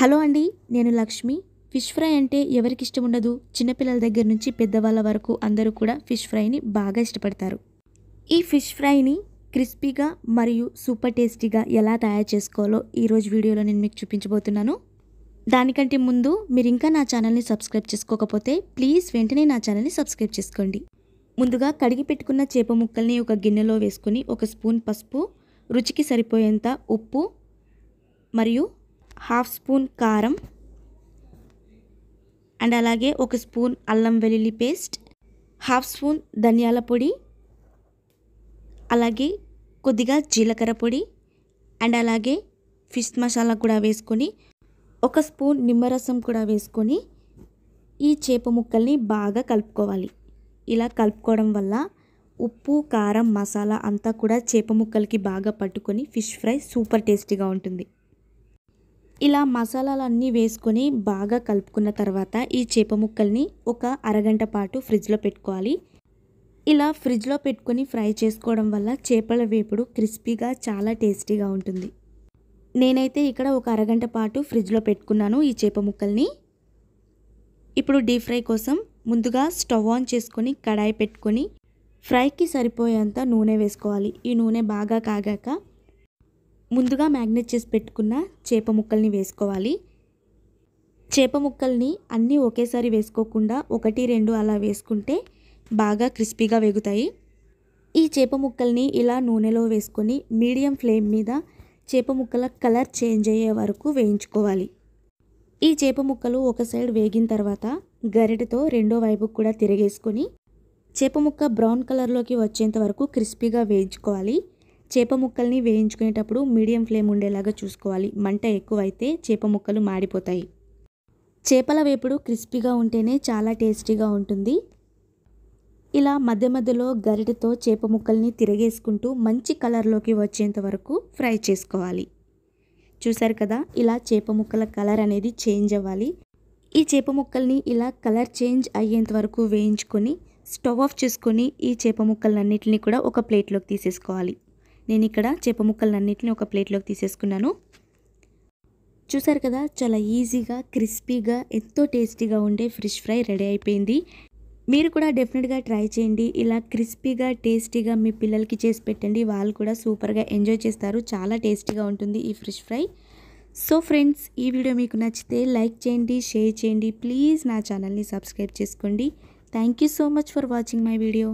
hello అండి నేను Lakshmi fish fry అంటే ఎవరికి ఇష్టం ఉండదు చిన్నపిల్లల దగ్గర నుంచి పెద్దవాళ్ళ వరకు అందరూ కూడా ఫిష్ ఫ్రైని బాగా ఇష్టపడతారు ఈ ఫిష్ ఫ్రైని క్రిస్పీగా మరియు సూపర్ టేస్టీగా ఎలా తయారు చేసుకోవాలో ఈరోజు వీడియోలో నేను మీకు చూపించబోతున్నాను దానికంటే ముందు మీరు ఇంకా నా ఛానల్ని సబ్స్క్రైబ్ చేసుకోకపోతే ప్లీజ్ వెంటనే నా ఛానల్ని సబ్స్క్రైబ్ చేసుకోండి ముందుగా కడిగి పెట్టుకున్న చేప ముక్కల్ని ఒక గిన్నెలో వేసుకుని ఒక స్పూన్ పసుపు రుచికి సరిపోయేంత ఉప్పు మరియు హాఫ్ స్పూన్ కారం అండ్ అలాగే ఒక స్పూన్ అల్లం వెల్లుల్లి పేస్ట్ హాఫ్ స్పూన్ ధనియాల పొడి అలాగే కొద్దిగా జీలకర్ర పొడి అండ్ అలాగే ఫిష్ మసాలా కూడా వేసుకొని ఒక స్పూన్ నిమ్మరసం కూడా వేసుకొని ఈ చేప ముక్కల్ని బాగా కలుపుకోవాలి ఇలా కలుపుకోవడం వల్ల ఉప్పు కారం మసాలా అంతా కూడా చేప ముక్కలకి బాగా పట్టుకొని ఫిష్ ఫ్రై సూపర్ టేస్టీగా ఉంటుంది ఇలా మసాలాలన్నీ వేసుకొని బాగా కలుపుకున్న తర్వాత ఈ చేప ముక్కల్ని ఒక అరగంట పాటు ఫ్రిడ్జ్లో పెట్టుకోవాలి ఇలా ఫ్రిడ్జ్లో పెట్టుకొని ఫ్రై చేసుకోవడం వల్ల చేపల వేపుడు క్రిస్పీగా చాలా టేస్టీగా ఉంటుంది నేనైతే ఇక్కడ ఒక అరగంట పాటు ఫ్రిడ్జ్లో పెట్టుకున్నాను ఈ చేప ముక్కల్ని ఇప్పుడు డీప్ ఫ్రై కోసం ముందుగా స్టవ్ ఆన్ చేసుకొని కడాయి పెట్టుకొని ఫ్రైకి సరిపోయేంత నూనె వేసుకోవాలి ఈ నూనె బాగా కాగాక ముందుగా మ్యాగ్నెట్ చేసి పెట్టుకున్న చేప ముక్కల్ని వేసుకోవాలి చేప ముక్కల్ని అన్నీ ఒకేసారి వేసుకోకుండా ఒకటి రెండు అలా వేసుకుంటే బాగా క్రిస్పీగా వేగుతాయి ఈ చేప ముక్కల్ని ఇలా నూనెలో వేసుకొని మీడియం ఫ్లేమ్ మీద చేప ముక్కల కలర్ చేంజ్ అయ్యే వరకు వేయించుకోవాలి ఈ చేప ముక్కలు ఒక సైడ్ వేగిన తర్వాత గరిటతో రెండో వైపుకు కూడా తిరగేసుకొని చేప ముక్క బ్రౌన్ కలర్లోకి వచ్చేంత వరకు క్రిస్పీగా వేయించుకోవాలి చేప ముక్కల్ని వేయించుకునేటప్పుడు మీడియం ఫ్లేమ్ ఉండేలాగా చూసుకోవాలి మంట ఎక్కువైతే చేప ముక్కలు మాడిపోతాయి చేపల వేపుడు క్రిస్పీగా ఉంటేనే చాలా టేస్టీగా ఉంటుంది ఇలా మధ్య మధ్యలో గరిటెతో చేప ముక్కల్ని తిరగేసుకుంటూ మంచి కలర్లోకి వచ్చేంత వరకు ఫ్రై చేసుకోవాలి చూసారు కదా ఇలా చేప ముక్కల కలర్ అనేది చేంజ్ అవ్వాలి ఈ చేప ముక్కల్ని ఇలా కలర్ చేంజ్ అయ్యేంత వరకు వేయించుకొని స్టవ్ ఆఫ్ చేసుకొని ఈ చేప ముక్కలన్నింటినీ కూడా ఒక ప్లేట్లోకి తీసేసుకోవాలి నేను ఇక్కడ చేప ముక్కలన్నింటిని ఒక ప్లేట్లోకి తీసేసుకున్నాను చూసారు కదా చాలా ఈజీగా క్రిస్పీగా ఎంతో టేస్టీగా ఉండే ఫ్రెష్ ఫ్రై రెడీ అయిపోయింది మీరు కూడా డెఫినెట్గా ట్రై చేయండి ఇలా క్రిస్పీగా టేస్టీగా మీ పిల్లలకి చేసి పెట్టండి వాళ్ళు కూడా సూపర్గా ఎంజాయ్ చేస్తారు చాలా టేస్టీగా ఉంటుంది ఈ ఫ్రెష్ ఫ్రై సో ఫ్రెండ్స్ ఈ వీడియో మీకు నచ్చితే లైక్ చేయండి షేర్ చేయండి ప్లీజ్ నా ఛానల్ని సబ్స్క్రైబ్ చేసుకోండి thank you so much for watching my video